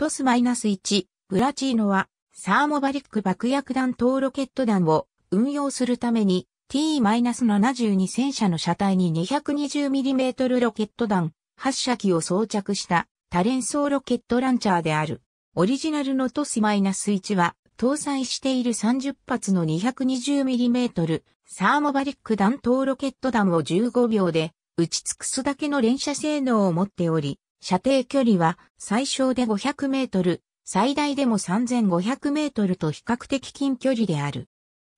トス -1、ブラチーノは、サーモバリック爆薬弾頭ロケット弾を運用するために、T-72 戦車の車体に 220mm ロケット弾、発射機を装着した多連装ロケットランチャーである。オリジナルのトス -1 は、搭載している30発の 220mm サーモバリック弾頭ロケット弾を15秒で打ち尽くすだけの連射性能を持っており、射程距離は最小で500メートル、最大でも3500メートルと比較的近距離である。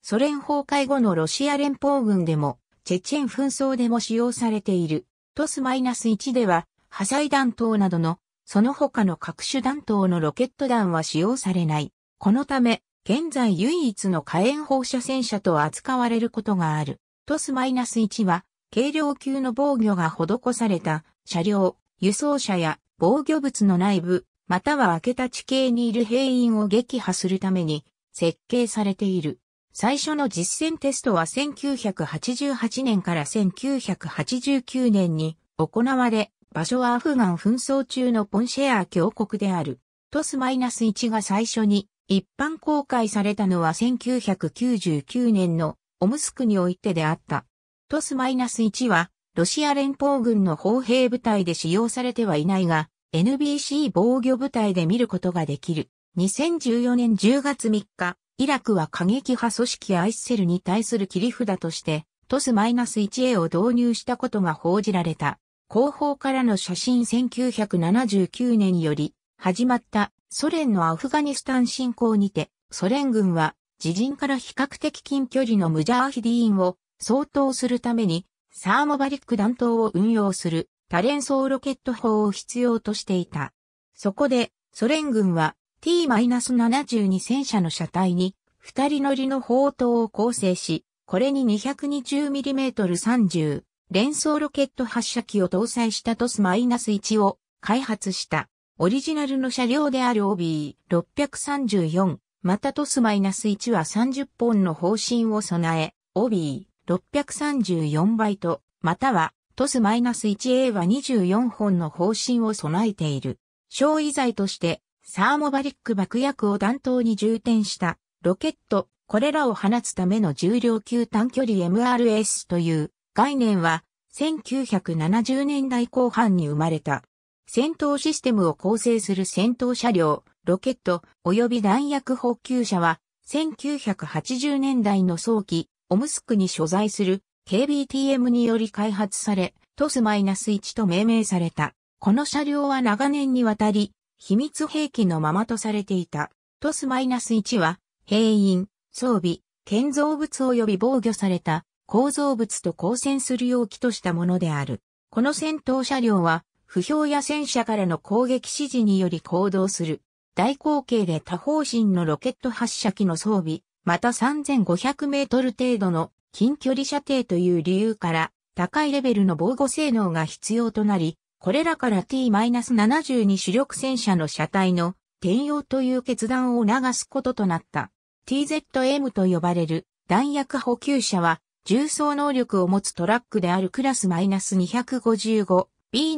ソ連崩壊後のロシア連邦軍でも、チェチェン紛争でも使用されている、トスマイナス -1 では、破砕弾頭などの、その他の各種弾頭のロケット弾は使用されない。このため、現在唯一の火炎放射戦車と扱われることがある。トス -1 は、軽量級の防御が施された車両、輸送車や防御物の内部、または開けた地形にいる兵員を撃破するために設計されている。最初の実戦テストは1988年から1989年に行われ、場所はアフガン紛争中のポンシェア峡谷である。トスマイナス -1 が最初に一般公開されたのは1999年のオムスクにおいてであった。トス -1 はロシア連邦軍の砲兵部隊で使用されてはいないが、NBC 防御部隊で見ることができる。2014年10月3日、イラクは過激派組織アイスセルに対する切り札として、トス -1A を導入したことが報じられた。後方からの写真1979年より始まったソ連のアフガニスタン侵攻にて、ソ連軍は自陣から比較的近距離のムジャーヒディーンを相当するためにサーモバリック弾頭を運用する多連装ロケット砲を必要としていた。そこで、ソ連軍は T-72 戦車の車体に二人乗りの砲塔を構成し、これに 220mm30 連装ロケット発射機を搭載したトス -1 を開発した。オリジナルの車両である OB634、またトス -1 は30本の方針を備え、OB 634バイト、または、トス -1A は24本の方針を備えている。消費剤として、サーモバリック爆薬を弾頭に充填したロケット、これらを放つための重量級短距離 MRS という概念は1970年代後半に生まれた。戦闘システムを構成する戦闘車両、ロケット及び弾薬補給車は1980年代の早期オムスクに所在する KBTM により開発され、トス -1 と命名された。この車両は長年にわたり、秘密兵器のままとされていた。トス -1 は、兵員、装備、建造物及び防御された構造物と交戦する容器としたものである。この戦闘車両は、不評や戦車からの攻撃指示により行動する。大口径で多方針のロケット発射機の装備、また3500メートル程度の近距離射程という理由から高いレベルの防護性能が必要となり、これらから T-72 主力戦車の車体の転用という決断を促すこととなった。TZM と呼ばれる弾薬補給車は重装能力を持つトラックであるクラス -255B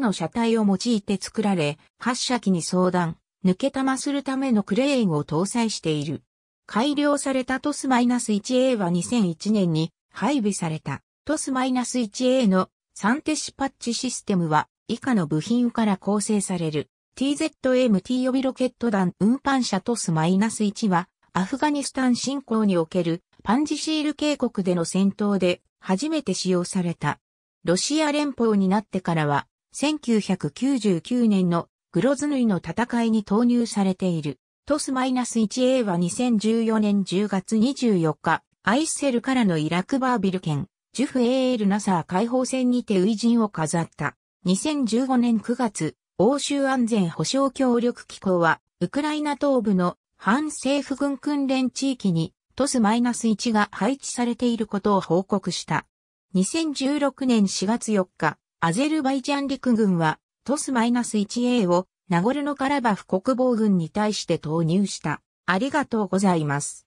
の車体を用いて作られ、発射機に相談、抜け玉するためのクレーンを搭載している。改良されたトス -1A は2001年に配備されたトス -1A のサンテシパッチシステムは以下の部品から構成される TZMT 予備ロケット弾運搬車トス -1 はアフガニスタン侵攻におけるパンジシール渓谷での戦闘で初めて使用された。ロシア連邦になってからは1999年のグロズヌイの戦いに投入されている。トス -1A は2014年10月24日、アイッセルからのイラクバービル県、ジュフ AL ナサー解放戦にてジンを飾った。2015年9月、欧州安全保障協力機構は、ウクライナ東部の反政府軍訓練地域にトス -1 が配置されていることを報告した。2016年4月4日、アゼルバイジャン陸軍はトス -1A をナゴルノカラバフ国防軍に対して投入した。ありがとうございます。